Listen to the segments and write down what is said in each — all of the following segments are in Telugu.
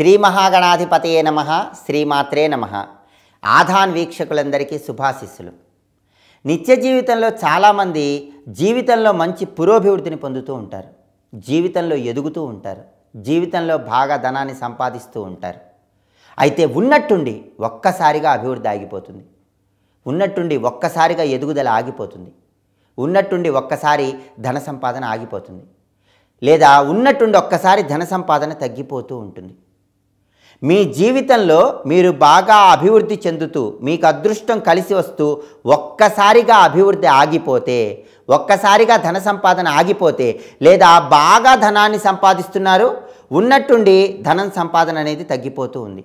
శ్రీ మహాగణాధిపతయే నమ శ్రీమాత్రే నమ ఆధాన్ వీక్షకులందరికీ శుభాశిస్సులు నిత్య జీవితంలో చాలామంది జీవితంలో మంచి పురోభివృద్ధిని పొందుతూ ఉంటారు జీవితంలో ఎదుగుతూ ఉంటారు జీవితంలో బాగా ధనాన్ని సంపాదిస్తూ ఉంటారు అయితే ఉన్నట్టుండి ఒక్కసారిగా అభివృద్ధి ఆగిపోతుంది ఉన్నట్టుండి ఒక్కసారిగా ఎదుగుదల ఆగిపోతుంది ఉన్నట్టుండి ఒక్కసారి ధన సంపాదన ఆగిపోతుంది లేదా ఉన్నట్టుండి ఒక్కసారి ధన సంపాదన తగ్గిపోతూ ఉంటుంది మీ జీవితంలో మీరు బాగా అభివృద్ధి చెందుతూ మీకు అదృష్టం కలిసి వస్తూ ఒక్కసారిగా అభివృద్ధి ఆగిపోతే ఒక్కసారిగా ధన సంపాదన ఆగిపోతే లేదా బాగా ధనాన్ని సంపాదిస్తున్నారు ఉన్నట్టుండి ధనం సంపాదన అనేది తగ్గిపోతూ ఉంది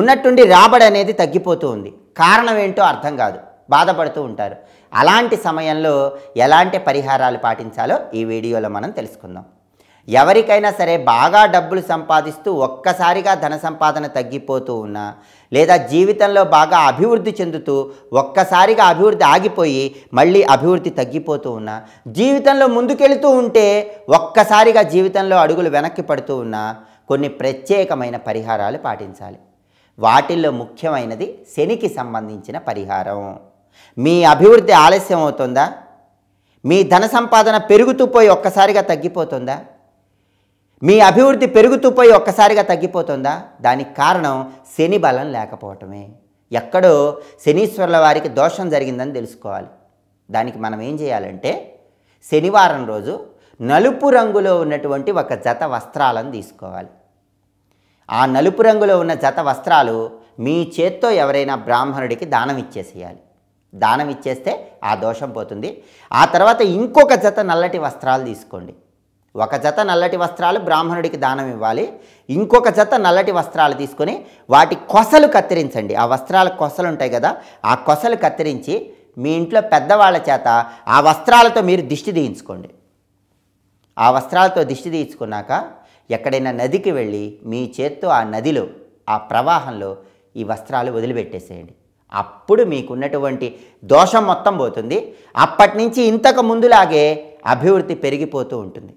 ఉన్నట్టుండి రాబడి అనేది తగ్గిపోతూ ఉంది కారణం ఏంటో అర్థం కాదు బాధపడుతూ ఉంటారు అలాంటి సమయంలో ఎలాంటి పరిహారాలు పాటించాలో ఈ వీడియోలో మనం తెలుసుకుందాం ఎవరికైనా సరే బాగా డబ్బులు సంపాదిస్తూ ఒక్కసారిగా ధన సంపాదన తగ్గిపోతూ ఉన్నా లేదా జీవితంలో బాగా అభివృద్ధి చెందుతూ ఒక్కసారిగా అభివృద్ధి ఆగిపోయి మళ్ళీ అభివృద్ధి తగ్గిపోతూ ఉన్నా జీవితంలో ముందుకెళుతూ ఉంటే ఒక్కసారిగా జీవితంలో అడుగులు వెనక్కి పడుతూ ఉన్నా కొన్ని ప్రత్యేకమైన పరిహారాలు పాటించాలి వాటిల్లో ముఖ్యమైనది శనికి సంబంధించిన పరిహారం మీ అభివృద్ధి ఆలస్యం అవుతుందా మీ ధన సంపాదన పెరుగుతూ పోయి ఒక్కసారిగా తగ్గిపోతుందా మీ అభివృద్ధి పెరుగుతూ పోయి ఒక్కసారిగా తగ్గిపోతుందా దానికి కారణం శని బలం లేకపోవటమే ఎక్కడో శనీశ్వరుల వారికి దోషం జరిగిందని తెలుసుకోవాలి దానికి మనం ఏం చేయాలంటే శనివారం రోజు నలుపు రంగులో ఉన్నటువంటి ఒక జత వస్త్రాలను తీసుకోవాలి ఆ నలుపు రంగులో ఉన్న జత వస్త్రాలు మీ చేత్తో ఎవరైనా బ్రాహ్మణుడికి దానం ఇచ్చేసేయాలి దానం ఇచ్చేస్తే ఆ దోషం పోతుంది ఆ తర్వాత ఇంకొక జత నల్లటి వస్త్రాలు తీసుకోండి ఒక జత నల్లటి వస్త్రాలు బ్రాహ్మణుడికి దానం ఇవ్వాలి ఇంకొక జత నల్లటి వస్త్రాలు తీసుకొని వాటి కొసలు కత్తిరించండి ఆ వస్త్రాల కొసలు ఉంటాయి కదా ఆ కొసలు కత్తిరించి మీ ఇంట్లో పెద్దవాళ్ళ చేత ఆ వస్త్రాలతో మీరు దిష్టి తీయించుకోండి ఆ వస్త్రాలతో దిష్టి తీయించుకున్నాక ఎక్కడైనా నదికి వెళ్ళి మీ చేత్తో ఆ నదిలో ఆ ప్రవాహంలో ఈ వస్త్రాలు వదిలిపెట్టేసేయండి అప్పుడు మీకున్నటువంటి దోషం మొత్తం పోతుంది అప్పటి నుంచి ఇంతకు ముందులాగే అభివృద్ధి పెరిగిపోతూ ఉంటుంది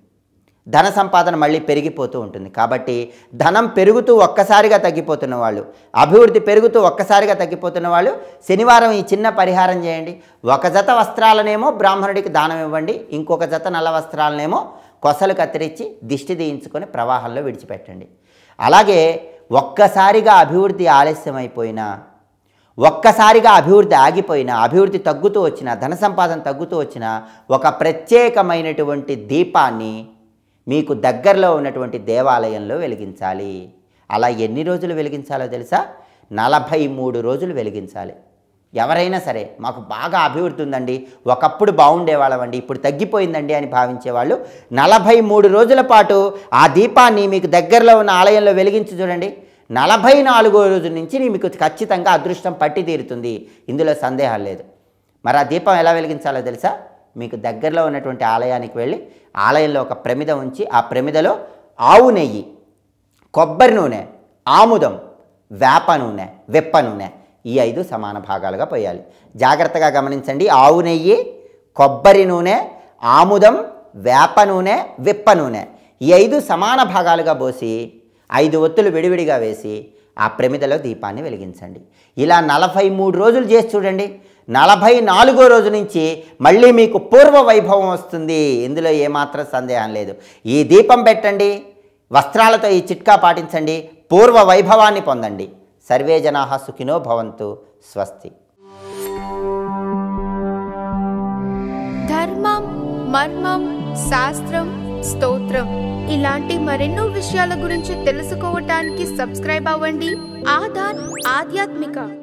ధన సంపాదన మళ్ళీ పెరిగిపోతూ ఉంటుంది కాబట్టి ధనం పెరుగుతూ ఒక్కసారిగా తగ్గిపోతున్న వాళ్ళు అభివృద్ధి పెరుగుతూ ఒక్కసారిగా తగ్గిపోతున్న వాళ్ళు శనివారం ఈ చిన్న పరిహారం చేయండి ఒక జత వస్త్రాలనేమో బ్రాహ్మణుడికి దానం ఇవ్వండి ఇంకొక జత నల్ల వస్త్రాలనేమో కొసలు కత్తిరించి దిష్టి తీయించుకొని ప్రవాహంలో విడిచిపెట్టండి అలాగే ఒక్కసారిగా అభివృద్ధి ఆలస్యమైపోయినా ఒక్కసారిగా అభివృద్ధి ఆగిపోయినా అభివృద్ధి తగ్గుతూ వచ్చిన ధన సంపాదన తగ్గుతూ వచ్చిన ఒక ప్రత్యేకమైనటువంటి దీపాన్ని మీకు దగ్గరలో ఉన్నటువంటి దేవాలయంలో వెలిగించాలి అలా ఎన్ని రోజులు వెలిగించాలో తెలుసా నలభై మూడు రోజులు వెలిగించాలి ఎవరైనా సరే మాకు బాగా అభివృద్ధి ఉందండి ఒకప్పుడు అండి ఇప్పుడు తగ్గిపోయిందండి అని భావించేవాళ్ళు నలభై మూడు రోజుల పాటు ఆ దీపాన్ని మీకు దగ్గరలో ఉన్న ఆలయంలో వెలిగించి చూడండి నలభై నాలుగో రోజు నుంచి మీకు ఖచ్చితంగా అదృష్టం పట్టి తీరుతుంది ఇందులో సందేహం లేదు మరి ఆ దీపం ఎలా వెలిగించాలో తెలుసా మీకు దగ్గరలో ఉన్నటువంటి ఆలయానికి వెళ్ళి ఆలయంలో ఒక ప్రమిద ఉంచి ఆ ప్రమిదలో ఆవు నెయ్యి కొబ్బరి నూనె ఆముదం వేప నూనె వెప్ప నూనె ఈ ఐదు సమాన భాగాలుగా పోయాలి జాగ్రత్తగా గమనించండి ఆవు నెయ్యి కొబ్బరి నూనె ఆముదం వేప నూనె విప్ప నూనె ఈ ఐదు సమాన భాగాలుగా పోసి ఐదు ఒత్తులు విడివిడిగా వేసి ఆ ప్రమిదలో దీపాన్ని వెలిగించండి ఇలా నలభై మూడు రోజులు చేసి చూడండి నలభై నాలుగో రోజు నుంచి మళ్ళీ మీకు పూర్వ వైభవం వస్తుంది ఇందులో ఏమాత్రం సందేహం లేదు ఈ దీపం పెట్టండి వస్త్రాలతో ఈ చిట్కా పాటించండి పూర్వ వైభవాన్ని పొందండి సర్వే జనాహ సుఖినో భవంతు స్వస్తి ధర్మం మర్మం శాస్త్రం స్తోత్రం ఇలాంటి మరెన్నో విషయాల గురించి తెలుసుకోవటానికి సబ్స్క్రైబ్ అవ్వండి ఆధార్ ఆధ్యాత్మిక